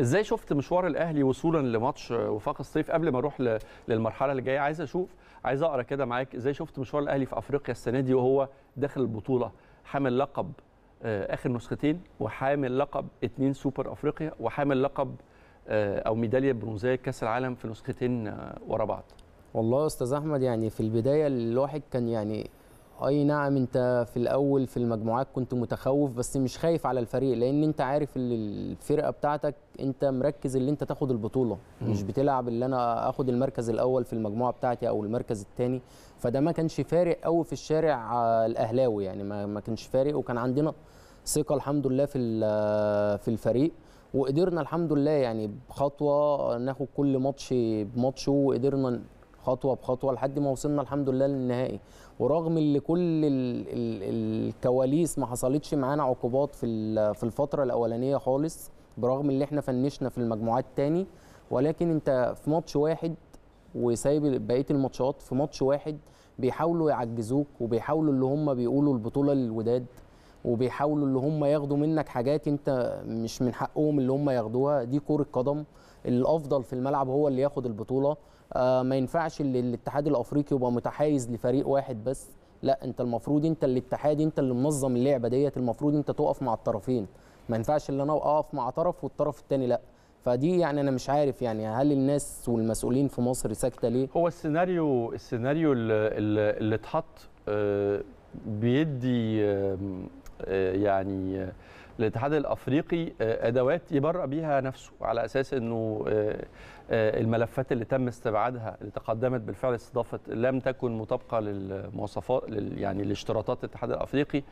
ازاي شفت مشوار الاهلي وصولا لماتش وفاق الصيف قبل ما اروح للمرحله اللي جايه عايز اشوف عايز اقرا كده معاك ازاي شفت مشوار الاهلي في افريقيا السنه دي وهو داخل البطوله حامل لقب آه، اخر نسختين وحامل لقب اثنين سوبر افريقيا وحامل لقب آه، او ميداليه برونزيه كاس العالم في نسختين آه، ورا بعض والله يا استاذ احمد يعني في البدايه الواحد كان يعني اي نعم انت في الاول في المجموعات كنت متخوف بس مش خايف على الفريق لان انت عارف ان الفرقه بتاعتك انت مركز اللي انت تاخد البطوله مم. مش بتلعب اللي انا اخد المركز الاول في المجموعه بتاعتي او المركز الثاني فده ما كانش فارق قوي في الشارع آه، الاهلاوي يعني ما, ما كانش فارق وكان عندنا ثقه الحمد لله في في الفريق وقدرنا الحمد لله يعني بخطوه ناخد كل ماتش بماتشه وقدرنا خطوه بخطوه لحد ما وصلنا الحمد لله للنهائي ورغم ان كل الكواليس ما حصلتش معانا عقوبات في في الفتره الاولانيه خالص برغم اللي احنا فنشنا في المجموعات تاني ولكن انت في ماتش واحد وسايب بقيه الماتشات في ماتش واحد بيحاولوا يعجزوك وبيحاولوا اللي هم بيقولوا البطوله للوداد وبيحاولوا اللي هم ياخدوا منك حاجات انت مش من حقهم اللي هم ياخدوها دي كره قدم الافضل في الملعب هو اللي ياخد البطوله آه ما ينفعش اللي الاتحاد الافريقي يبقى متحيز لفريق واحد بس لا انت المفروض انت الاتحاد انت اللي منظم اللعبه ديت المفروض انت تقف مع الطرفين ما ينفعش ان انا اقف مع طرف والطرف الثاني لا فدي يعني انا مش عارف يعني هل الناس والمسؤولين في مصر ساكته ليه هو السيناريو السيناريو اللي اتحط آه، بيدي آه، يعني آه، الاتحاد الافريقي آه، ادوات يبرأ بيها نفسه على اساس انه آه، آه، الملفات اللي تم استبعادها اللي تقدمت بالفعل استضافه لم تكن مطابقه للمواصفات يعني لاشتراطات الاتحاد الافريقي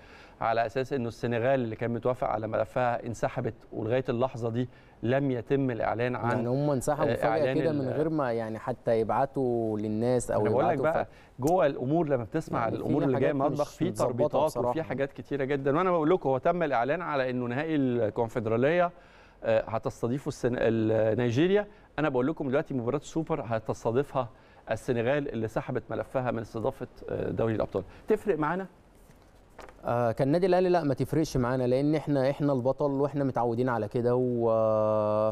على اساس انه السنغال اللي كان متوافق على ملفها انسحبت ولغايه اللحظه دي لم يتم الاعلان عن يعني هم انسحبوا فجاه كده من غير ما يعني حتى يبعتوا للناس او يبعتوا لك بقى جوه الامور لما بتسمع يعني الامور اللي جايه المطبخ في تربيطات وفي حاجات كتيره جدا وانا بقول لكم هو تم الاعلان على ان انه نهائي الكونفدراليه آه، هتستضيفه السن... نيجيريا انا بقول لكم دلوقتي مباراه سوبر هتستضيفها السنغال اللي سحبت ملفها من استضافه آه، دوري الابطال تفرق معانا آه كان النادي الاهلي لا ما تفرقش معانا لان احنا احنا البطل واحنا متعودين على كده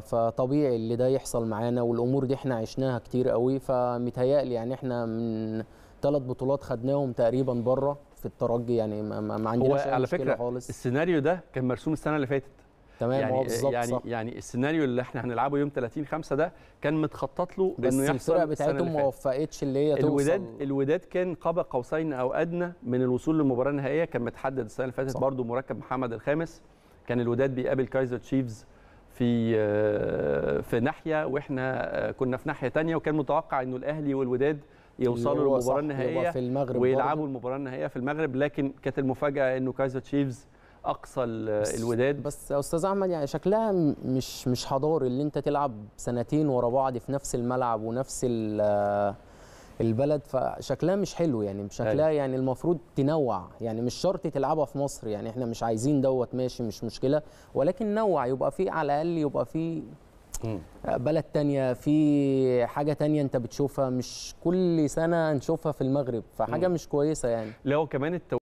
فطبيعي اللي ده يحصل معانا والامور دي احنا عشناها كتير قوي فمتهيألي يعني احنا من ثلاث بطولات خدناهم تقريبا بره في الترجي يعني ما, ما عندناش على فكره خالص. السيناريو ده كان مرسوم السنه اللي فاتت تمام يعني بالظبط يعني صح. يعني السيناريو اللي احنا هنلعبه يوم 30 5 ده كان متخطط له بس انه يحصل الفرقه بتاعتهم ما وفقتش اللي هي توصل الوداد الوداد كان قاب قوسين او ادنى من الوصول للمباراه النهائيه كان متحدد السنه اللي فاتت برضه مركب محمد الخامس كان الوداد بيقابل كايزر تشيفز في آه، في ناحيه واحنا آه، كنا في ناحيه ثانيه وكان متوقع انه الاهلي والوداد يوصلوا للمباراه النهائيه في المغرب ويلعبوا المباراه النهائيه في المغرب لكن كانت المفاجاه انه كايزر تشيفز اقصى بس الوداد بس يا استاذ احمد يعني شكلها مش مش حضاري اللي انت تلعب سنتين ورا بعض في نفس الملعب ونفس البلد فشكلها مش حلو يعني أيوه. شكلها يعني المفروض تنوع يعني مش شرط تلعبها في مصر يعني احنا مش عايزين دوت ماشي مش مشكله ولكن نوع يبقى في على الاقل يبقى في بلد تانية في حاجة تانية انت بتشوفها مش كل سنة نشوفها في المغرب فحاجة مش كويسة يعني لو كمان التو...